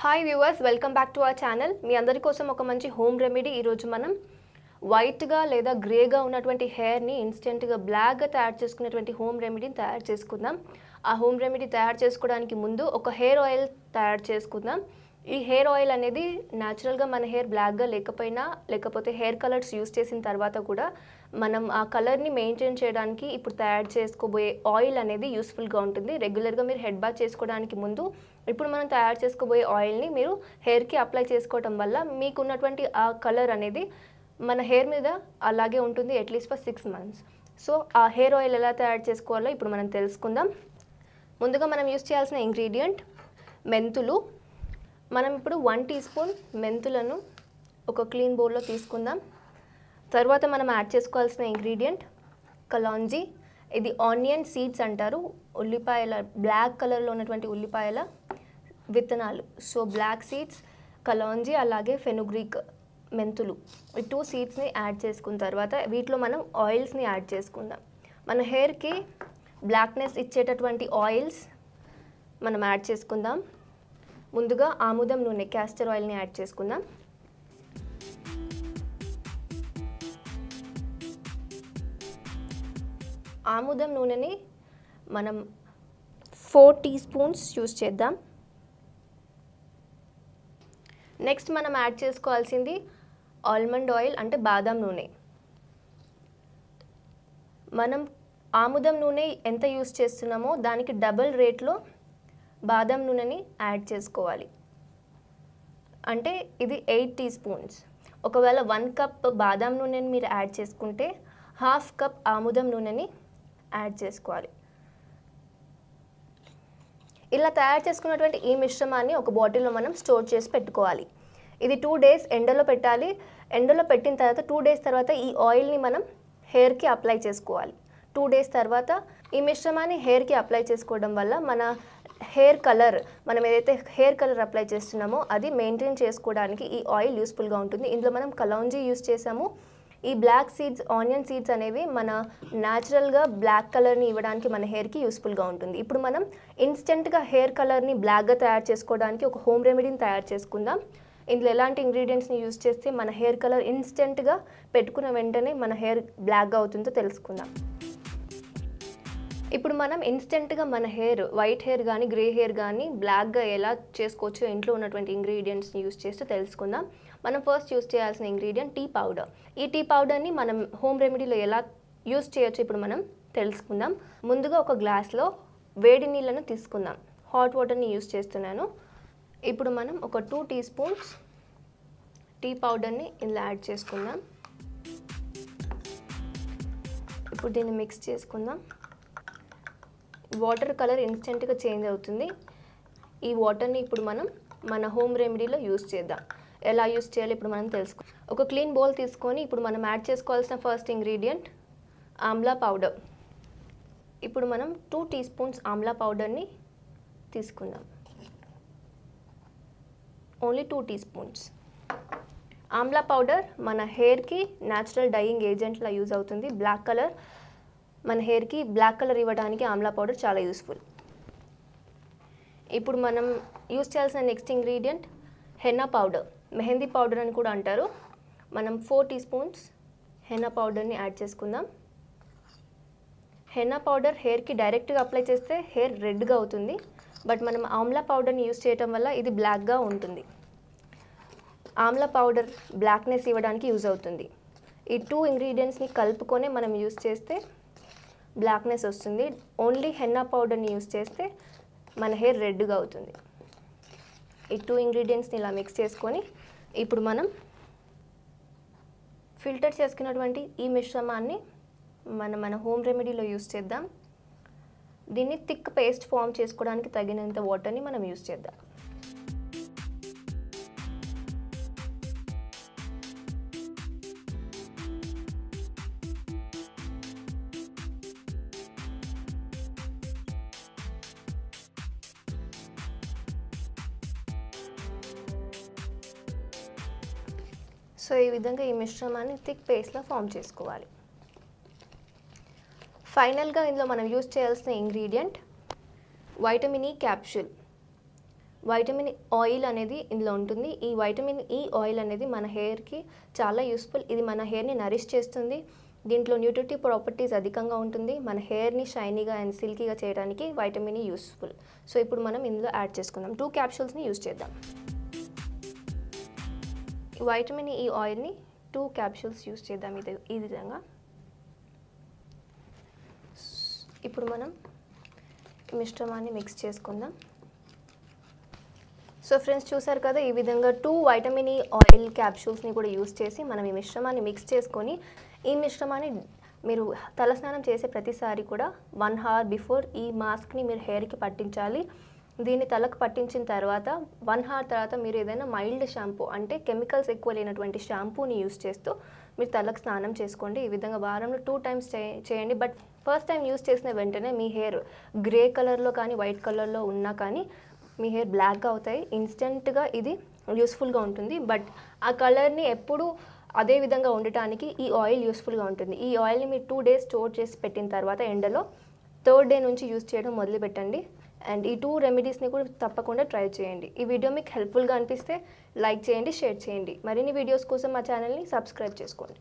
hi viewers welcome back to our channel మీ అందరి కోసం ఒక మంచి హోమ్ రెమెడీ ఈరోజు మనం వైట్గా లేదా గ్రేగా ఉన్నటువంటి హెయిర్ని ఇన్స్టెంట్గా బ్లాక్గా తయారు చేసుకునేటువంటి హోమ్ రెమెడీని తయారు చేసుకుందాం ఆ హోమ్ రెమెడీ తయారు చేసుకోవడానికి ముందు ఒక హెయిర్ ఆయిల్ తయారు చేసుకుందాం ఈ హెయిర్ ఆయిల్ అనేది న్యాచురల్గా మన హెయిర్ బ్లాక్గా లేకపోయినా లేకపోతే హెయిర్ కలర్స్ యూస్ చేసిన తర్వాత కూడా మనం ఆ కలర్ని మెయింటైన్ చేయడానికి ఇప్పుడు తయారు చేసుకోబోయే ఆయిల్ అనేది యూస్ఫుల్గా ఉంటుంది రెగ్యులర్గా మీరు హెడ్ బాత్ చేసుకోవడానికి ముందు ఇప్పుడు మనం తయారు చేసుకోబోయే ఆయిల్ని మీరు హెయిర్కి అప్లై చేసుకోవటం వల్ల మీకున్నటువంటి ఆ కలర్ అనేది మన హెయిర్ మీద అలాగే ఉంటుంది at least for six months so ఆ హెయిర్ ఆయిల్ ఎలా తయారు చేసుకోవాలో ఇప్పుడు మనం తెలుసుకుందాం ముందుగా మనం యూస్ చేయాల్సిన ఇంగ్రీడియంట్ మెంతులు మనం ఇప్పుడు వన్ టీ స్పూన్ మెంతులను ఒక క్లీన్ బౌల్లో తీసుకుందాం తర్వాత మనం యాడ్ చేసుకోవాల్సిన ఇంగ్రీడియంట్ కలాంజీ ఇది ఆనియన్ సీడ్స్ అంటారు ఉల్లిపాయల బ్లాక్ కలర్లో ఉన్నటువంటి ఉల్లిపాయల విత్తనాలు సో బ్లాక్ సీడ్స్ కలాంజీ అలాగే ఫెనుగ్రీక్ మెంతులు ఈ టూ సీడ్స్ని యాడ్ చేసుకున్న తర్వాత వీటిలో మనం ఆయిల్స్ని యాడ్ చేసుకుందాం మన హెయిర్కి బ్లాక్నెస్ ఇచ్చేటటువంటి ఆయిల్స్ మనం యాడ్ చేసుకుందాం ముందుగా ఆముదం నూనె క్యాస్టర్ ఆయిల్ని యాడ్ చేసుకుందాం ఆముదం నూనెని మనం ఫోర్ టీ స్పూన్స్ యూస్ చేద్దాం నెక్స్ట్ మనం యాడ్ చేసుకోవాల్సింది ఆల్మండ్ ఆయిల్ అంటే బాదం నూనె మనం ఆముదం నూనె ఎంత యూస్ చేస్తున్నామో దానికి డబల్ రేట్లో బాదం నూనెని యాడ్ చేసుకోవాలి అంటే ఇది ఎయిట్ టీ స్పూన్స్ ఒకవేళ వన్ కప్ బాదం నూనెని మీరు యాడ్ చేసుకుంటే హాఫ్ కప్ ఆముదం నూనెని యాడ్ చేసుకోవాలి ఇలా తయారు చేసుకున్నటువంటి ఈ మిశ్రమాన్ని ఒక బాటిల్లో మనం స్టోర్ చేసి పెట్టుకోవాలి ఇది టూ డేస్ ఎండలో పెట్టాలి ఎండలో పెట్టిన తర్వాత టూ డేస్ తర్వాత ఈ ఆయిల్ని మనం హెయిర్కి అప్లై చేసుకోవాలి టూ డేస్ తర్వాత ఈ మిశ్రమాన్ని హెయిర్కి అప్లై చేసుకోవడం వల్ల మన హెయిర్ కలర్ మనం ఏదైతే హెయిర్ కలర్ అప్లై చేస్తున్నామో అది మెయింటైన్ చేసుకోవడానికి ఈ ఆయిల్ యూస్ఫుల్గా ఉంటుంది ఇందులో మనం కలౌంజీ యూస్ చేసాము ఈ బ్లాక్ సీడ్స్ ఆనియన్ సీడ్స్ అనేవి మన న్యాచురల్గా బ్లాక్ కలర్ని ఇవ్వడానికి మన హెయిర్కి యూస్ఫుల్గా ఉంటుంది ఇప్పుడు మనం ఇన్స్టెంట్గా హెయిర్ కలర్ని బ్లాక్గా తయారు చేసుకోవడానికి ఒక హోమ్ రెమెడీని తయారు చేసుకుందాం ఇందులో ఎలాంటి ఇంగ్రీడియంట్స్ని యూస్ చేస్తే మన హెయిర్ కలర్ ఇన్స్టెంట్గా పెట్టుకున్న వెంటనే మన హెయిర్ బ్లాక్గా అవుతుందో తెలుసుకుందాం ఇప్పుడు మనం ఇన్స్టెంట్గా మన హెయిర్ వైట్ హెయిర్ కానీ గ్రే హెయిర్ కానీ బ్లాక్గా ఎలా చేసుకోవచ్చు ఇంట్లో ఉన్నటువంటి ఇంగ్రీడియంట్స్ని యూస్ చేస్తే తెలుసుకుందాం మనం ఫస్ట్ యూస్ చేయాల్సిన ఇంగ్రీడియంట్ టీ పౌడర్ ఈ టీ పౌడర్ని మనం హోమ్ రెమెడీలో ఎలా యూస్ చేయొచ్చు ఇప్పుడు మనం తెలుసుకుందాం ముందుగా ఒక గ్లాస్లో వేడి నీళ్ళను తీసుకుందాం హాట్ వాటర్ని యూస్ చేస్తున్నాను ఇప్పుడు మనం ఒక టూ టీ స్పూన్స్ టీ పౌడర్ని ఇందులో యాడ్ చేసుకుందాం ఇప్పుడు దీన్ని మిక్స్ చేసుకుందాం వాటర్ కలర్ ఇన్స్టెంట్గా చేంజ్ అవుతుంది ఈ వాటర్ని ఇప్పుడు మనం మన హోమ్ రెమెడీలో యూస్ చేద్దాం ఎలా యూస్ చేయాలి ఇప్పుడు మనం తెలుసుకో ఒక క్లీన్ బౌల్ తీసుకొని ఇప్పుడు మనం యాడ్ చేసుకోవాల్సిన ఫస్ట్ ఇంగ్రీడియంట్ ఆమ్లా పౌడర్ ఇప్పుడు మనం టూ టీ స్పూన్స్ ఆమ్లా పౌడర్ని తీసుకుందాం only two teaspoons amla powder మన హెయిర్కి న్యాచురల్ డైయింగ్ ఏజెంట్లా యూజ్ అవుతుంది బ్లాక్ కలర్ మన హెయిర్కి బ్లాక్ కలర్ ఇవ్వడానికి ఆమ్లా పౌడర్ చాలా యూస్ఫుల్ ఇప్పుడు మనం యూస్ చేయాల్సిన next ingredient henna powder mehndi powder అని కూడా అంటారు మనం ఫోర్ టీ స్పూన్స్ హెన్నా పౌడర్ని యాడ్ చేసుకుందాం హెన్నా పౌడర్ హెయిర్కి డైరెక్ట్గా అప్లై చేస్తే హెయిర్ రెడ్గా అవుతుంది బట్ మనం ఆమ్లా పౌడర్ని యూస్ చేయటం వల్ల ఇది బ్లాక్గా ఉంటుంది ఆమ్లా పౌడర్ బ్లాక్నెస్ ఇవ్వడానికి యూజ్ అవుతుంది ఈ టూ ఇంగ్రీడియంట్స్ని కలుపుకొనే మనం యూస్ చేస్తే బ్లాక్నెస్ వస్తుంది ఓన్లీ హెన్నా పౌడర్ని యూస్ చేస్తే మన హెయిర్ రెడ్గా అవుతుంది ఈ టూ ఇంగ్రీడియంట్స్ని ఇలా మిక్స్ చేసుకొని ఇప్పుడు మనం ఫిల్టర్ చేసుకున్నటువంటి ఈ మిశ్రమాన్ని మన మన హోమ్ రెమెడీలో యూస్ చేద్దాం దీన్ని థిక్ పేస్ట్ ఫామ్ చేసుకోవడానికి తగినంత వాటర్ని మనం యూస్ చేద్దాం సో ఈ విధంగా ఈ మిశ్రమాన్ని థిక్ పేస్ట్లో ఫామ్ చేసుకోవాలి ఫైనల్గా ఇందులో మనం యూజ్ చేయాల్సిన ingredient vitamin E e capsule vitamin oil అనేది ఇందులో ఉంటుంది ఈ వైటమిన్ ఈ e ఆయిల్ అనేది మన హెయిర్కి చాలా యూస్ఫుల్ ఇది మన హెయిర్ని నరిష్ చేస్తుంది దీంట్లో న్యూట్రిటివ్ ప్రాపర్టీస్ అధికంగా ఉంటుంది మన హెయిర్ని షైనీగా అండ్ సిల్కీగా చేయడానికి వైటమిన్ e యూస్ఫుల్ సో ఇప్పుడు మనం ఇందులో యాడ్ చేసుకుందాం టూ క్యాప్సూల్స్ని యూస్ చేద్దాం వైటమిన్ ఈ ఆయిల్ని టూ క్యాప్సూల్స్ యూస్ చేద్దాం ఇది ఈ విధంగా ఇప్పుడు మనం మిశ్రమాన్ని మిక్స్ చేసుకుందాం సో ఫ్రెండ్స్ చూసారు కదా ఈ విధంగా టూ వైటమిన్ ఈ ఆయిల్ క్యాప్సూల్స్ని కూడా యూస్ చేసి మనం ఈ మిశ్రమాన్ని మిక్స్ చేసుకొని ఈ మిశ్రమాన్ని మీరు తలస్నానం చేసే ప్రతిసారి కూడా వన్ అవర్ బిఫోర్ ఈ మాస్క్ని మీరు హెయిర్కి పట్టించాలి దీన్ని తలకు పట్టించిన తర్వాత వన్ హార్ తర్వాత మీరు ఏదైనా మైల్డ్ షాంపూ అంటే కెమికల్స్ ఎక్కువ లేనటువంటి షాంపూని యూస్ చేస్తూ మీరు తలకు స్నానం చేసుకోండి ఈ విధంగా వారంలో టూ టైమ్స్ చేయండి బట్ ఫస్ట్ టైం యూస్ చేసిన వెంటనే మీ హెయిర్ గ్రే కలర్లో కానీ వైట్ కలర్లో ఉన్నా కానీ మీ హెయిర్ బ్లాక్గా అవుతాయి ఇన్స్టెంట్గా ఇది యూస్ఫుల్గా ఉంటుంది బట్ ఆ కలర్ని ఎప్పుడూ అదే విధంగా ఉండటానికి ఈ ఆయిల్ యూస్ఫుల్గా ఉంటుంది ఈ ఆయిల్ని మీరు టూ డేస్ స్టోర్ చేసి పెట్టిన తర్వాత ఎండలో థర్డ్ డే నుంచి యూస్ చేయడం మొదలుపెట్టండి అండ్ ఈ టూ రెమెడీస్ని కూడా తప్పకుండా ట్రై చేయండి ఈ వీడియో మీకు హెల్ప్ఫుల్గా అనిపిస్తే లైక్ చేయండి షేర్ చేయండి మరిన్ని వీడియోస్ కోసం మా ఛానల్ని సబ్స్క్రైబ్ చేసుకోండి